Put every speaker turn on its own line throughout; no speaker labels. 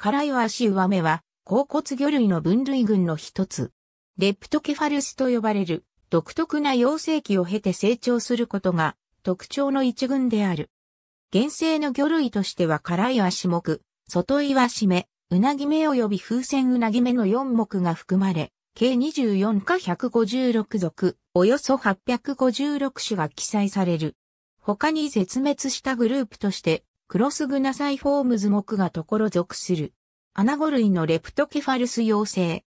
辛い足上目は、甲骨魚類の分類群の一つ。レプトケファルスと呼ばれる、独特な養成期を経て成長することが、特徴の一群である。原生の魚類としては辛いし目、外岩し目、うなぎ目及び風船うなぎ目の4目が含まれ、計24か156属、およそ856種が記載される。他に絶滅したグループとして、クロスグナサイフォームズ目がところ属する。アナゴ類のレプトケファルス幼生。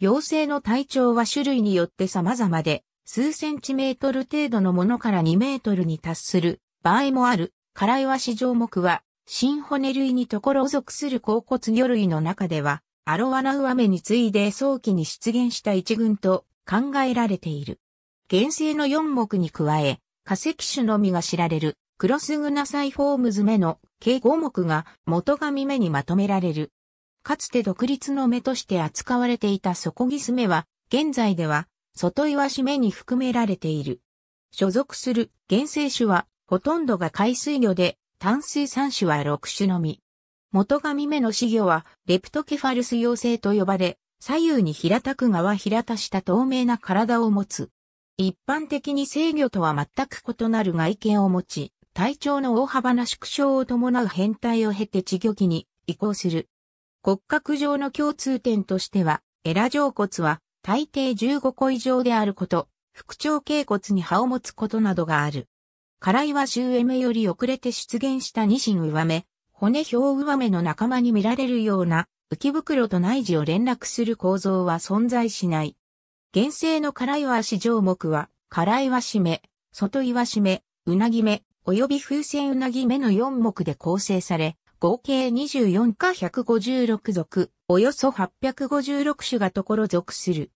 幼生の体長は種類によって様々で、数センチメートル程度のものから2メートルに達する場合もある。カライワシ上目は、新骨類にところ属する甲骨魚類の中では、アロワナウアメに次いで早期に出現した一群と考えられている。原生の4目に加え、化石種のみが知られるクロスグナサイフォームズ目の計5目が元紙目にまとめられる。かつて独立の目として扱われていた底ギス目は、現在では、外岩し目に含められている。所属する原生種は、ほとんどが海水魚で、淡水3種は6種のみ。元紙目の死魚は、レプトケファルス妖精と呼ばれ、左右に平たく側平たした透明な体を持つ。一般的に制御とは全く異なる外見を持ち、体調の大幅な縮小を伴う変態を経て稚魚期に移行する。骨格上の共通点としては、エラ上骨は大抵15個以上であること、腹腸頸骨に葉を持つことなどがある。辛いは周エメより遅れて出現したニシン上目、骨表上目の仲間に見られるような浮袋と内耳を連絡する構造は存在しない。原生の辛いわし上目は、辛いわしめ、外岩わしめ、うなぎ目、及び風船うなぎ目の4目で構成され、合計24か156属、およそ856種がところ属する。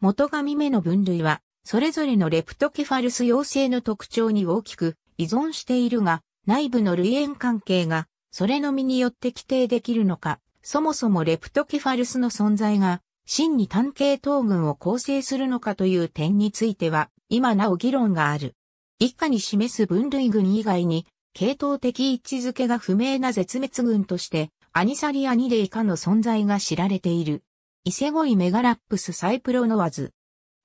元紙目の分類は、それぞれのレプトケファルス陽性の特徴に大きく依存しているが、内部の類縁関係が、それのみによって規定できるのか、そもそもレプトケファルスの存在が、真に単系統群を構成するのかという点については、今なお議論がある。以下に示す分類群以外に、系統的位置づけが不明な絶滅群として、アニサリアニレイ科の存在が知られている。イセゴイメガラップスサイプロノワズ。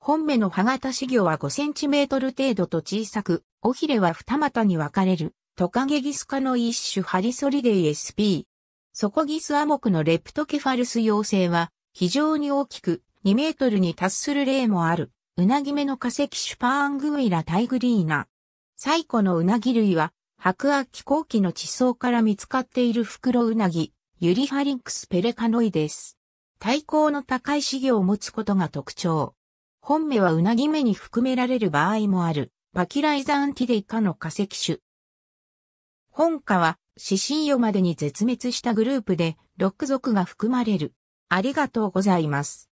本目の歯型死魚は5センチメートル程度と小さく、尾ひれは二股に分かれる、トカゲギス科の一種ハリソリデイ SP。ソコギスアモクのレプトケファルス陽性は、非常に大きく2メートルに達する例もある。うなぎ目の化石種パーングイラタイグリーナ。最古のうなぎ類は、白亜紀後期の地層から見つかっている袋うなぎ、ユリハリンクスペレカノイです。体高の高い資源を持つことが特徴。本目はうなぎ目に含められる場合もある、パキライザアンティデイ科の化石種。本科は、死神魚までに絶滅したグループで、六族が含まれる。ありがとうございます。